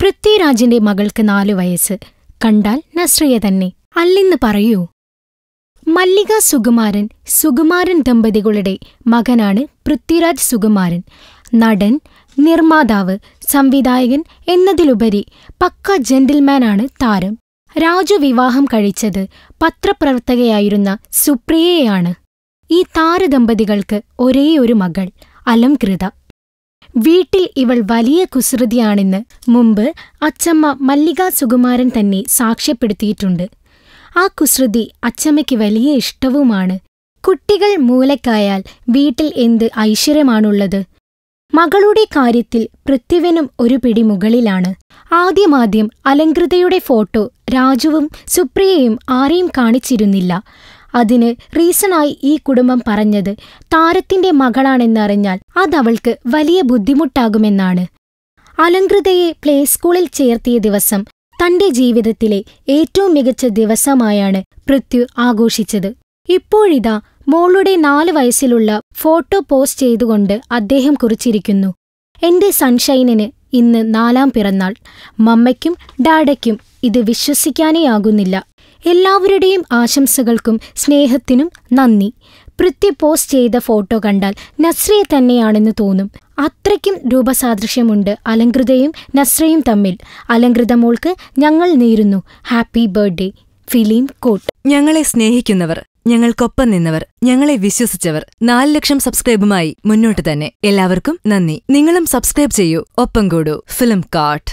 പൃഥ്വിരാജിന്റെ മകൾക്ക് നാലു വയസ്സ് കണ്ടാൽ നസ്രിയ തന്നെ അല്ലെന്ന് പറയൂ മല്ലിക സുകുമാരൻ സുകുമാരൻ ദമ്പതികളുടെ മകനാണ് പൃഥ്വിരാജ് സുകുമാരൻ നടൻ നിർമ്മാതാവ് സംവിധായകൻ എന്നതിലുപരി പക്ക ജെന്റിൽമാനാണ് താരം രാജു വിവാഹം കഴിച്ചത് പത്രപ്രവർത്തകയായിരുന്ന സുപ്രിയയാണ് ഈ താരദമ്പതികൾക്ക് ഒരേയൊരു മകൾ അലംകൃത വീട്ടിൽ ഇവൾ വലിയ കുസൃതിയാണെന്ന് മുമ്പ് അച്ചമ്മ മല്ലിക സുകുമാരൻ തന്നെ സാക്ഷ്യപ്പെടുത്തിയിട്ടുണ്ട് ആ കുസൃതി അച്ചമ്മയ്ക്ക് വലിയ ഇഷ്ടവുമാണ് കുട്ടികൾ മൂലക്കായാൽ വീട്ടിൽ എന്ത് ഐശ്വര്യമാണുള്ളത് മകളുടെ കാര്യത്തിൽ പൃഥ്വിനും ഒരു പിടി മുകളിലാണ് ആദ്യമാദ്യം അലങ്കൃതയുടെ ഫോട്ടോ രാജുവും സുപ്രിയയും ആരെയും കാണിച്ചിരുന്നില്ല അതിന് റീസണായി ഈ കുടുംബം പറഞ്ഞത് താരത്തിന്റെ മകളാണെന്നറിഞ്ഞാൽ അതവൾക്ക് വലിയ ബുദ്ധിമുട്ടാകുമെന്നാണ് അലങ്കൃതയെ പ്ലേ സ്കൂളിൽ ചേർത്തിയ ദിവസം തന്റെ ജീവിതത്തിലെ ഏറ്റവും മികച്ച ദിവസമായാണ് പൃഥ്വി ആഘോഷിച്ചത് ഇപ്പോഴിതാ മോളുടെ നാല് വയസ്സിലുള്ള ഫോട്ടോ പോസ്റ്റ് ചെയ്തുകൊണ്ട് അദ്ദേഹം കുറിച്ചിരിക്കുന്നു എന്റെ സൺഷൈനിന് ഇന്ന് നാലാം പിറന്നാൾ മമ്മയ്ക്കും ഡാഡയ്ക്കും ഇത് വിശ്വസിക്കാനേയാകുന്നില്ല എല്ലാവരുടെയും ആശംസകൾക്കും സ്നേഹത്തിനും നന്ദി പൃഥ്വി പോസ്റ്റ് ചെയ്ത ഫോട്ടോ കണ്ടാൽ നസ്രയെ തന്നെയാണെന്ന് തോന്നും അത്രയ്ക്കും രൂപസാദൃശ്യമുണ്ട് അലങ്കൃതയും നസ്രയും തമ്മിൽ അലങ്കൃത മോൾക്ക് ഞങ്ങൾ നേരുന്നു ഹാപ്പി ബർത്ത്ഡേ ഫിലിം കോട്ട് ഞങ്ങളെ സ്നേഹിക്കുന്നവർ ഞങ്ങൾക്കൊപ്പം നിന്നവർ ഞങ്ങളെ വിശ്വസിച്ചവർ നാല് ലക്ഷം സബ്സ്ക്രൈബുമായി മുന്നോട്ട് തന്നെ എല്ലാവർക്കും നന്ദി നിങ്ങളും സബ്സ്ക്രൈബ് ചെയ്യൂ ഒപ്പം കൂടൂ ഫിലിം കാട്ട്